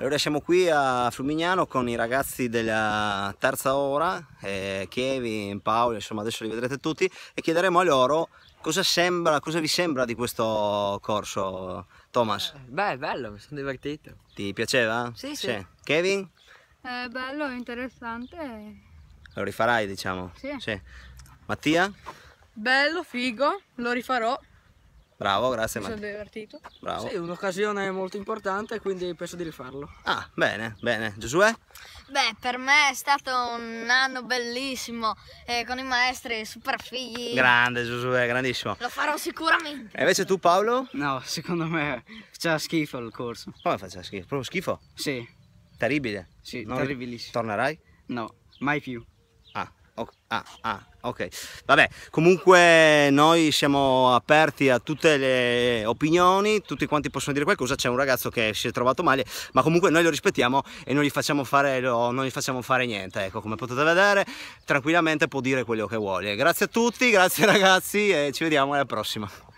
Allora siamo qui a Flumignano con i ragazzi della terza ora, eh, Kevin, Paolo, insomma adesso li vedrete tutti e chiederemo a loro cosa, sembra, cosa vi sembra di questo corso, Thomas. Eh, beh, bello, mi sono divertito. Ti piaceva? Sì, sì. sì. Kevin? È eh, bello, interessante. Lo rifarai, diciamo? Sì. sì. Mattia? Bello, figo, lo rifarò. Bravo, grazie. Mi sono divertito. Bravo. Sì, un'occasione molto importante, quindi penso di rifarlo. Ah, bene, bene. Giosuè? Beh, per me è stato un anno bellissimo, eh, con i maestri super figli. Grande Giosuè, grandissimo. Lo farò sicuramente. E invece tu Paolo? No, secondo me c'è schifo il corso. Come faceva schifo? Proprio schifo? Sì. Terribile? Sì, non terribilissimo. Tornerai? No, mai più ah, ah, ok. Vabbè, comunque noi siamo aperti a tutte le opinioni, tutti quanti possono dire qualcosa, c'è un ragazzo che si è trovato male, ma comunque noi lo rispettiamo e non gli facciamo fare, non gli facciamo fare niente, ecco, come potete vedere, tranquillamente può dire quello che vuole. Grazie a tutti, grazie ragazzi e ci vediamo alla prossima.